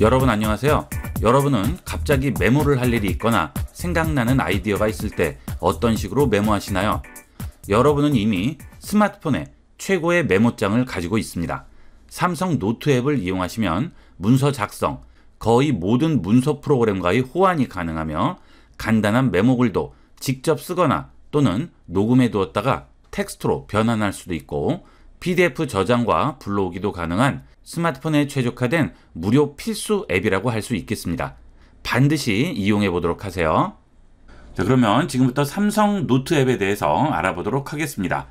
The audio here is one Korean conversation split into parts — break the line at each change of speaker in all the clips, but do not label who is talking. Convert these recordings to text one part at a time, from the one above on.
여러분 안녕하세요. 여러분은 갑자기 메모를 할 일이 있거나 생각나는 아이디어가 있을 때 어떤 식으로 메모하시나요? 여러분은 이미 스마트폰에 최고의 메모장을 가지고 있습니다. 삼성 노트 앱을 이용하시면 문서 작성, 거의 모든 문서 프로그램과의 호환이 가능하며 간단한 메모글도 직접 쓰거나 또는 녹음해 두었다가 텍스트로 변환할 수도 있고 PDF 저장과 불러오기도 가능한 스마트폰에 최적화된 무료 필수 앱이라고 할 수 있겠습니다. 반드시 이용해 보도록 하세요. 자, 그러면 지금부터 삼성 노트 앱에 대해서 알아보도록 하겠습니다.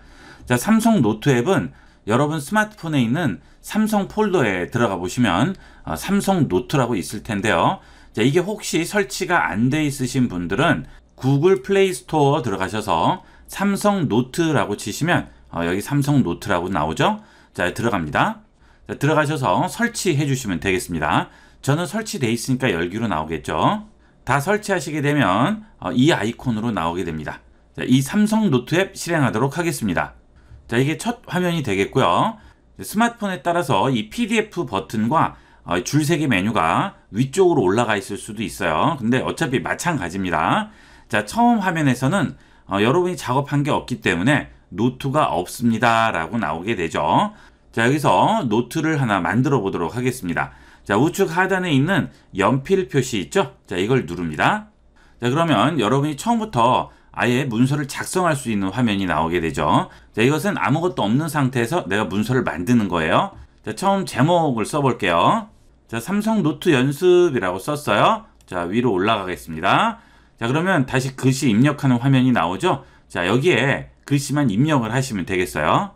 자, 삼성 노트 앱은 여러분 스마트폰에 있는 삼성 폴더에 들어가 보시면 어, 삼성 노트라고 있을 텐데요. 자, 이게 혹시 설치가 안 돼 있으신 분들은 구글 플레이 스토어 들어가셔서 삼성 노트라고 치시면 어, 여기 삼성 노트라고 나오죠? 자, 들어갑니다. 자, 들어가셔서 설치해 주시면 되겠습니다. 저는 설치돼 있으니까 열기로 나오겠죠. 다 설치하시게 되면 어, 이 아이콘으로 나오게 됩니다. 자, 이 삼성 노트 앱 실행하도록 하겠습니다. 자, 이게 첫 화면이 되겠고요. 스마트폰에 따라서 이 PDF 버튼과 어, 줄세기 메뉴가 위쪽으로 올라가 있을 수도 있어요. 근데 어차피 마찬가지입니다. 자, 처음 화면에서는 어, 여러분이 작업한 게 없기 때문에 노트가 없습니다. 라고 나오게 되죠. 자, 여기서 노트를 하나 만들어 보도록 하겠습니다. 자, 우측 하단에 있는 연필 표시 있죠? 자, 이걸 누릅니다. 자, 그러면 여러분이 처음부터 아예 문서를 작성할 수 있는 화면이 나오게 되죠. 자, 이것은 아무것도 없는 상태에서 내가 문서를 만드는 거예요. 자, 처음 제목을 써볼게요. 자, 삼성 노트 연습이라고 썼어요. 자, 위로 올라가겠습니다. 자, 그러면 다시 글씨 입력하는 화면이 나오죠. 자, 여기에 글씨만 입력을 하시면 되겠어요.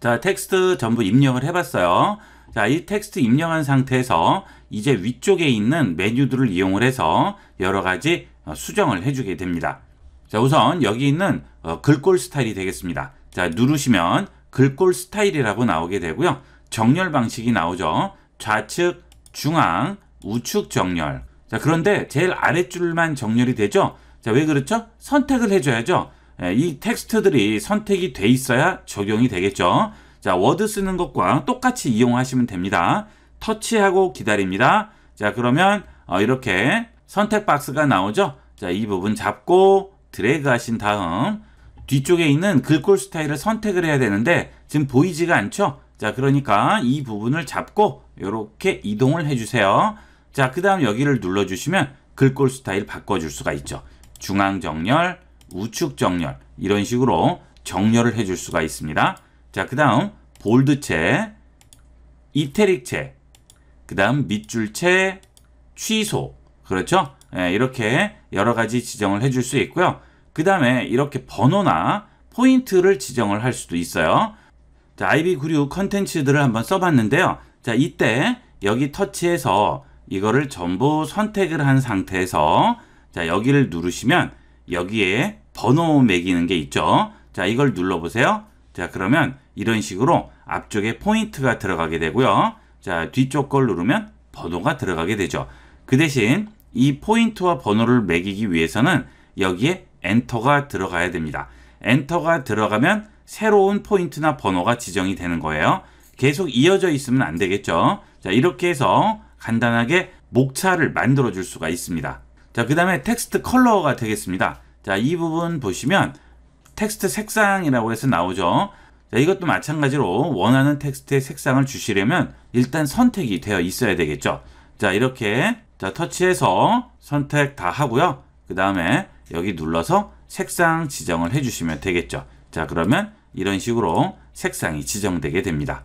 자, 텍스트 전부 입력을 해봤어요. 자, 이 텍스트 입력한 상태에서 이제 위쪽에 있는 메뉴들을 이용을 해서 여러 가지 어, 수정을 해주게 됩니다. 자, 우선 여기 있는 어, 글꼴 스타일이 되겠습니다. 자, 누르시면 글꼴 스타일이라고 나오게 되고요. 정렬 방식이 나오죠. 좌측, 중앙, 우측 정렬. 자, 그런데 제일 아래줄만 정렬이 되죠? 자, 왜 그렇죠? 선택을 해줘야죠. 예, 이 텍스트들이 선택이 돼 있어야 적용이 되겠죠. 자, 워드 쓰는 것과 똑같이 이용하시면 됩니다. 터치하고 기다립니다. 자, 그러면 어, 이렇게 선택 박스가 나오죠. 자, 이 부분 잡고 드래그 하신 다음 뒤쪽에 있는 글꼴 스타일을 선택을 해야 되는데 지금 보이지가 않죠? 자, 그러니까 이 부분을 잡고 이렇게 이동을 해주세요. 자, 그 다음 여기를 눌러주시면 글꼴 스타일 바꿔줄 수가 있죠. 중앙 정렬, 우측 정렬 이런 식으로 정렬을 해 줄 수가 있습니다. 자, 그 다음 볼드체, 이태릭체, 그 다음 밑줄체, 취소, 그렇죠? 예, 이렇게 여러 가지 지정을 해 줄 수 있고요. 그 다음에 이렇게 번호나 포인트를 지정을 할 수도 있어요. 자, IB96 컨텐츠들을 한번 써봤는데요. 자, 이때 여기 터치해서 이거를 전부 선택을 한 상태에서 자, 여기를 누르시면 여기에 번호 매기는 게 있죠. 자, 이걸 눌러보세요. 자, 그러면 이런 식으로 앞쪽에 포인트가 들어가게 되고요. 자, 뒤쪽 걸 누르면 번호가 들어가게 되죠. 그 대신 이 포인트와 번호를 매기기 위해서는 여기에 엔터가 들어가야 됩니다. 엔터가 들어가면 새로운 포인트나 번호가 지정이 되는 거예요. 계속 이어져 있으면 안 되겠죠. 자, 이렇게 해서 간단하게 목차를 만들어 줄 수가 있습니다. 자, 그 다음에 텍스트 컬러가 되겠습니다. 자, 이 부분 보시면 텍스트 색상이라고 해서 나오죠. 자, 이것도 마찬가지로 원하는 텍스트의 색상을 주시려면 일단 선택이 되어 있어야 되겠죠. 자, 이렇게 자, 터치해서 선택 다 하고요. 그 다음에 여기 눌러서 색상 지정을 해주시면 되겠죠. 자, 그러면 이런 식으로 색상이 지정되게 됩니다.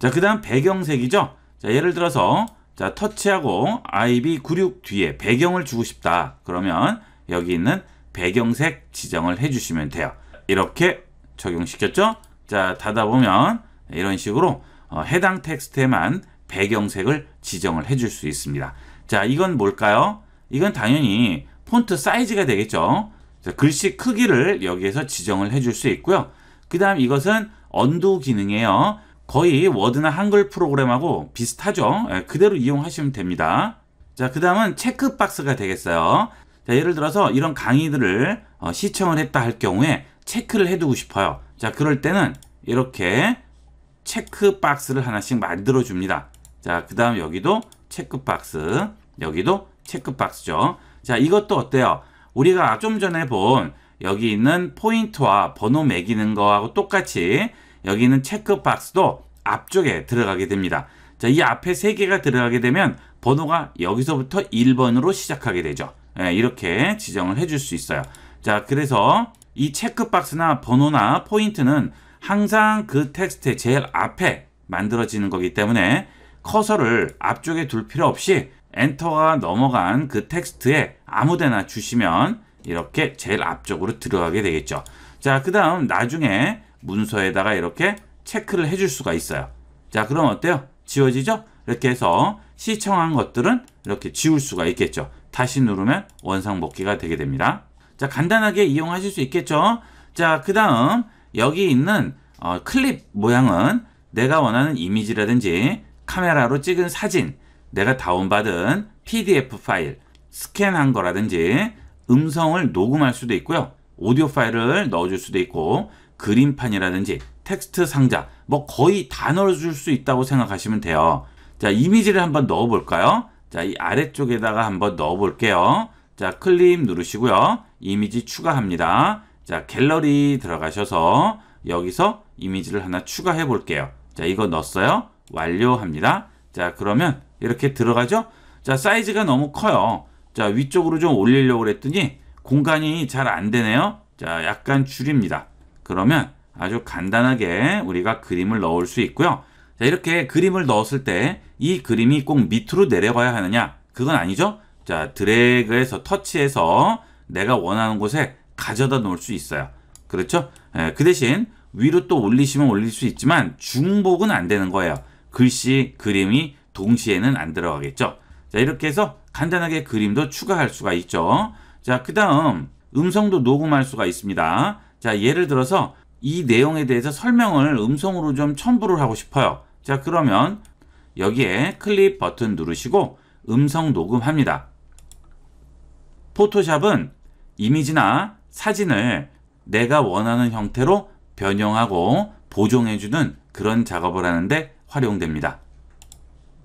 자, 그 다음 배경색이죠. 자, 예를 들어서 자, 터치하고 IB96 뒤에 배경을 주고 싶다. 그러면 여기 있는 배경색 지정을 해주시면 돼요. 이렇게 적용시켰죠? 자, 닫아보면 이런 식으로 어, 해당 텍스트에만 배경색을 지정을 해줄 수 있습니다. 자, 이건 뭘까요? 이건 당연히 폰트 사이즈가 되겠죠. 자, 글씨 크기를 여기에서 지정을 해줄 수 있고요. 그 다음 이것은 언두 기능이에요. 거의 워드나 한글 프로그램하고 비슷하죠. 예, 그대로 이용하시면 됩니다. 자, 그 다음은 체크박스가 되겠어요. 자, 예를 들어서 이런 강의들을 어, 시청을 했다 할 경우에 체크를 해두고 싶어요. 자, 그럴 때는 이렇게 체크 박스를 하나씩 만들어 줍니다. 자, 그 다음 여기도 체크 박스, 여기도 체크 박스죠. 자, 이것도 어때요? 우리가 좀 전에 본 여기 있는 포인트와 번호 매기는 거하고 똑같이 여기 있는 체크 박스도 앞쪽에 들어가게 됩니다. 자, 이 앞에 세 개가 들어가게 되면 번호가 여기서부터 1번으로 시작하게 되죠. 예, 이렇게 지정을 해 줄 수 있어요. 자, 그래서 이 체크박스나 번호나 포인트는 항상 그 텍스트의 제일 앞에 만들어지는 거기 때문에 커서를 앞쪽에 둘 필요 없이 엔터가 넘어간 그 텍스트에 아무데나 주시면 이렇게 제일 앞쪽으로 들어가게 되겠죠. 자, 그 다음 나중에 문서에다가 이렇게 체크를 해 줄 수가 있어요. 자, 그럼 어때요? 지워지죠? 이렇게 해서 시청한 것들은 이렇게 지울 수가 있겠죠. 다시 누르면 원상복귀가 되게 됩니다. 자 간단하게 이용하실 수 있겠죠? 자그 다음 여기 있는 어, 클립 모양은 내가 원하는 이미지라든지 카메라로 찍은 사진, 내가 다운받은 PDF 파일, 스캔한 거라든지 음성을 녹음할 수도 있고요. 오디오 파일을 넣어줄 수도 있고 그림판이라든지 텍스트 상자 뭐 거의 다 넣어줄 수 있다고 생각하시면 돼요. 자 이미지를 한번 넣어볼까요? 자, 이 아래쪽에다가 한번 넣어 볼게요. 자, 클립 누르시고요. 이미지 추가합니다. 자, 갤러리 들어가셔서 여기서 이미지를 하나 추가해 볼게요. 자, 이거 넣었어요. 완료합니다. 자, 그러면 이렇게 들어가죠? 자, 사이즈가 너무 커요. 자, 위쪽으로 좀 올리려고 그랬더니 공간이 잘 안 되네요. 자, 약간 줄입니다. 그러면 아주 간단하게 우리가 그림을 넣을 수 있고요. 자, 이렇게 그림을 넣었을 때 이 그림이 꼭 밑으로 내려가야 하느냐? 그건 아니죠? 자, 드래그해서 터치해서 내가 원하는 곳에 가져다 놓을 수 있어요. 그렇죠? 예, 그 대신 위로 또 올리시면 올릴 수 있지만 중복은 안 되는 거예요. 글씨, 그림이 동시에는 안 들어가겠죠. 자, 이렇게 해서 간단하게 그림도 추가할 수가 있죠. 자, 그 다음 음성도 녹음할 수가 있습니다. 자, 예를 들어서 이 내용에 대해서 설명을 음성으로 좀 첨부를 하고 싶어요. 자 그러면 여기에 클립 버튼 누르시고 음성 녹음합니다. 포토샵은 이미지나 사진을 내가 원하는 형태로 변형하고 보정해주는 그런 작업을 하는데 활용됩니다.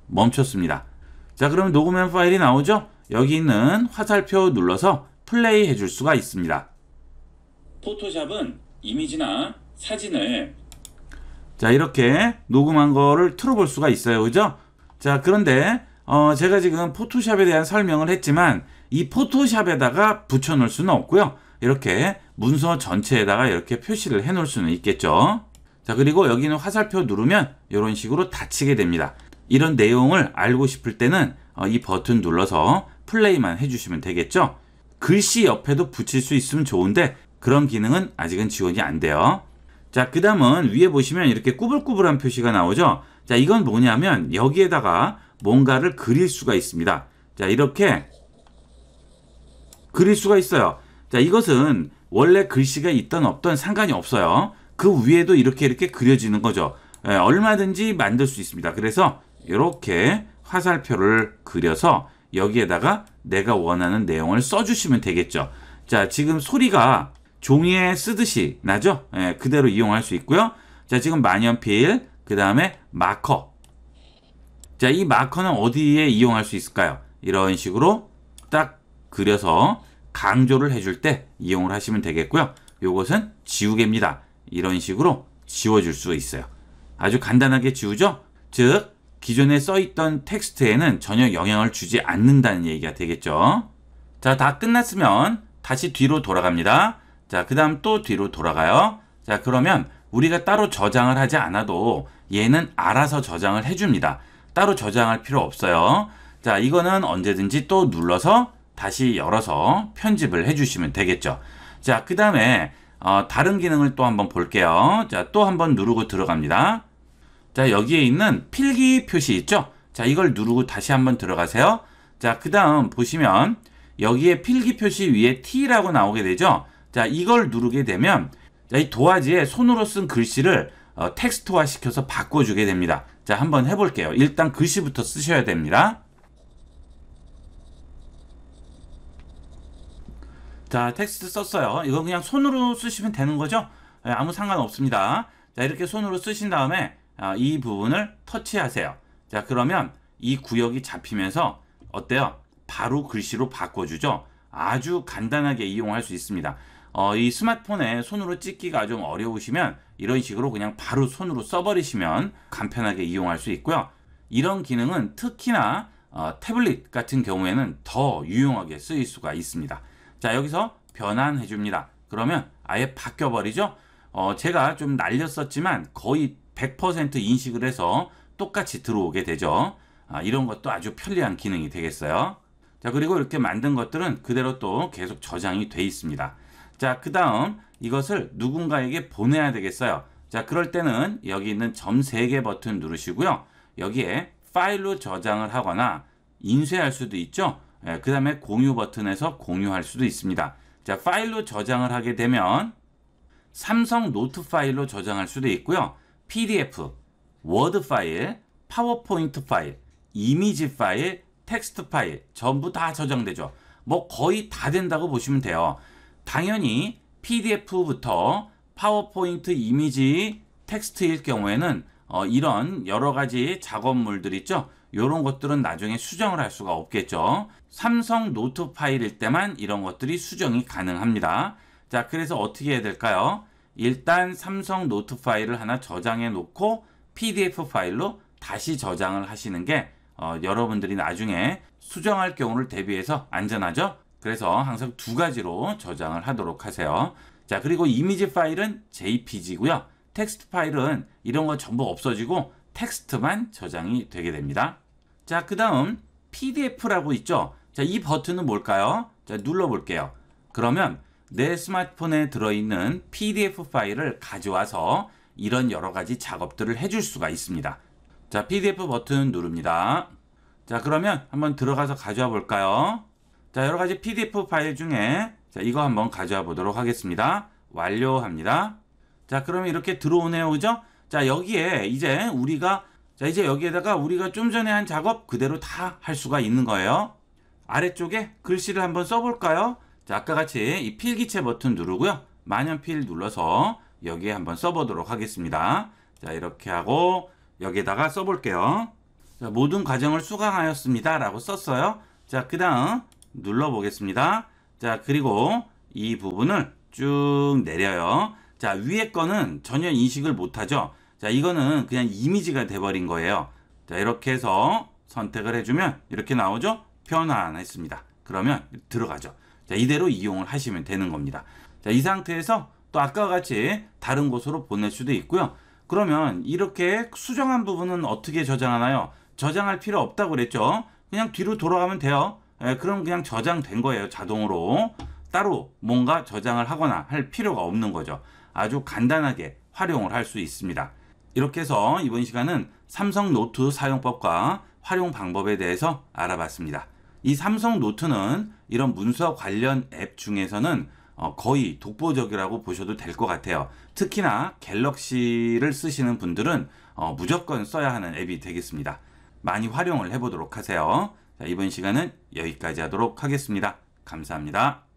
멈췄습니다. 자 그럼 녹음한 파일이 나오죠? 여기 있는 화살표 눌러서 플레이 해줄 수가 있습니다. 포토샵은 이미지나 사진을 자 이렇게 녹음한 거를 틀어볼 수가 있어요 그죠 자 그런데 어 제가 지금 포토샵에 대한 설명을 했지만 이 포토샵에다가 붙여 놓을 수는 없고요 이렇게 문서 전체에다가 이렇게 표시를 해 놓을 수는 있겠죠 자 그리고 여기는 화살표 누르면 이런 식으로 닫히게 됩니다 이런 내용을 알고 싶을 때는 어, 이 버튼 눌러서 플레이만 해주시면 되겠죠 글씨 옆에도 붙일 수 있으면 좋은데 그런 기능은 아직은 지원이 안 돼요. 자, 그 다음은 위에 보시면 이렇게 꾸불꾸불한 표시가 나오죠. 자, 이건 뭐냐면 여기에다가 뭔가를 그릴 수가 있습니다. 자, 이렇게 그릴 수가 있어요. 자, 이것은 원래 글씨가 있던 없던 상관이 없어요. 그 위에도 이렇게 이렇게 그려지는 거죠. 예, 얼마든지 만들 수 있습니다. 그래서 이렇게 화살표를 그려서 여기에다가 내가 원하는 내용을 써주시면 되겠죠. 자, 지금 소리가 종이에 쓰듯이 나죠? 예, 그대로 이용할 수 있고요. 자, 지금 만연필, 그 다음에 마커. 자, 이 마커는 어디에 이용할 수 있을까요? 이런 식으로 딱 그려서 강조를 해줄 때 이용을 하시면 되겠고요. 요것은 지우개입니다. 이런 식으로 지워줄 수 있어요. 아주 간단하게 지우죠? 즉, 기존에 써있던 텍스트에는 전혀 영향을 주지 않는다는 얘기가 되겠죠. 자, 다 끝났으면 다시 뒤로 돌아갑니다. 자, 그 다음 또 뒤로 돌아가요. 자, 그러면 우리가 따로 저장을 하지 않아도 얘는 알아서 저장을 해줍니다. 따로 저장할 필요 없어요. 자, 이거는 언제든지 또 눌러서 다시 열어서 편집을 해주시면 되겠죠. 자, 그 다음에 어, 다른 기능을 또 한번 볼게요. 자, 또 한번 누르고 들어갑니다. 자, 여기에 있는 필기 표시 있죠? 자, 이걸 누르고 다시 한번 들어가세요. 자, 그 다음 보시면 여기에 필기 표시 위에 T라고 나오게 되죠? 자, 이걸 누르게 되면 이 도화지에 손으로 쓴 글씨를 어, 텍스트화 시켜서 바꿔주게 됩니다. 자, 한번 해볼게요. 일단 글씨부터 쓰셔야 됩니다. 자, 텍스트 썼어요. 이건 그냥 손으로 쓰시면 되는 거죠? 네, 아무 상관없습니다. 자, 이렇게 손으로 쓰신 다음에 어, 이 부분을 터치하세요. 자, 그러면 이 구역이 잡히면서 어때요? 바로 글씨로 바꿔주죠. 아주 간단하게 이용할 수 있습니다. 어, 이 스마트폰에 손으로 찍기가 좀 어려우시면 이런 식으로 그냥 바로 손으로 써버리시면 간편하게 이용할 수 있고요. 이런 기능은 특히나 어, 태블릿 같은 경우에는 더 유용하게 쓰일 수가 있습니다. 자 여기서 변환해 줍니다. 그러면 아예 바뀌어 버리죠. 어, 제가 좀 날렸었지만 거의 100% 인식을 해서 똑같이 들어오게 되죠. 아, 이런 것도 아주 편리한 기능이 되겠어요. 자 그리고 이렇게 만든 것들은 그대로 또 계속 저장이 돼 있습니다. 자, 그 다음 이것을 누군가에게 보내야 되겠어요. 자, 그럴 때는 여기 있는 점 3개 버튼 누르시고요. 여기에 파일로 저장을 하거나 인쇄할 수도 있죠. 예, 그 다음에 공유 버튼에서 공유할 수도 있습니다. 자, 파일로 저장을 하게 되면 삼성 노트 파일로 저장할 수도 있고요. PDF, 워드 파일, 파워포인트 파일, 이미지 파일, 텍스트 파일 전부 다 저장되죠. 뭐 거의 다 된다고 보시면 돼요. 당연히 PDF부터 파워포인트 이미지 텍스트일 경우에는 어, 이런 여러 가지 작업물들 있죠. 이런 것들은 나중에 수정을 할 수가 없겠죠. 삼성 노트 파일일 때만 이런 것들이 수정이 가능합니다. 자, 그래서 어떻게 해야 될까요? 일단 삼성 노트 파일을 하나 저장해 놓고 PDF 파일로 다시 저장을 하시는 게 어, 여러분들이 나중에 수정할 경우를 대비해서 안전하죠. 그래서 항상 두 가지로 저장을 하도록 하세요. 자, 그리고 이미지 파일은 JPG고요. 텍스트 파일은 이런 거 전부 없어지고 텍스트만 저장이 되게 됩니다. 자, 그 다음 PDF라고 있죠. 자, 이 버튼은 뭘까요? 자, 눌러볼게요. 그러면 내 스마트폰에 들어있는 PDF 파일을 가져와서 이런 여러 가지 작업들을 해 줄 수가 있습니다. 자, PDF 버튼 누릅니다. 자, 그러면 한번 들어가서 가져와 볼까요? 자, 여러 가지 PDF 파일 중에 자, 이거 한번 가져와 보도록 하겠습니다. 완료합니다. 자, 그러면 이렇게 들어오네요. 그죠? 자, 여기에 이제 우리가 자, 이제 여기에다가 우리가 좀 전에 한 작업 그대로 다 할 수가 있는 거예요. 아래쪽에 글씨를 한번 써볼까요? 자, 아까 같이 이 필기체 버튼 누르고요. 만연필 눌러서 여기에 한번 써보도록 하겠습니다. 자, 이렇게 하고 여기에다가 써볼게요. 자, 모든 과정을 수강하였습니다. 라고 썼어요. 자, 그 다음 눌러 보겠습니다 자 그리고 이 부분을 쭉 내려요 자 위에 거는 전혀 인식을 못하죠 자 이거는 그냥 이미지가 돼버린 거예요 자 이렇게 해서 선택을 해주면 이렇게 나오죠 편안했습니다 그러면 들어가죠 자 이대로 이용을 하시면 되는 겁니다 자 이 상태에서 또 아까와 같이 다른 곳으로 보낼 수도 있고요 그러면 이렇게 수정한 부분은 어떻게 저장하나요 저장할 필요 없다고 그랬죠 그냥 뒤로 돌아가면 돼요 예, 그럼 그냥 저장된 거예요. 자동으로. 따로 뭔가 저장을 하거나 할 필요가 없는 거죠. 아주 간단하게 활용을 할 수 있습니다. 이렇게 해서 이번 시간은 삼성 노트 사용법과 활용 방법에 대해서 알아봤습니다. 이 삼성 노트는 이런 문서 관련 앱 중에서는 어, 거의 독보적이라고 보셔도 될 것 같아요. 특히나 갤럭시를 쓰시는 분들은 어, 무조건 써야 하는 앱이 되겠습니다. 많이 활용을 해보도록 하세요. 자, 이번 시간은 여기까지 하도록 하겠습니다. 감사합니다.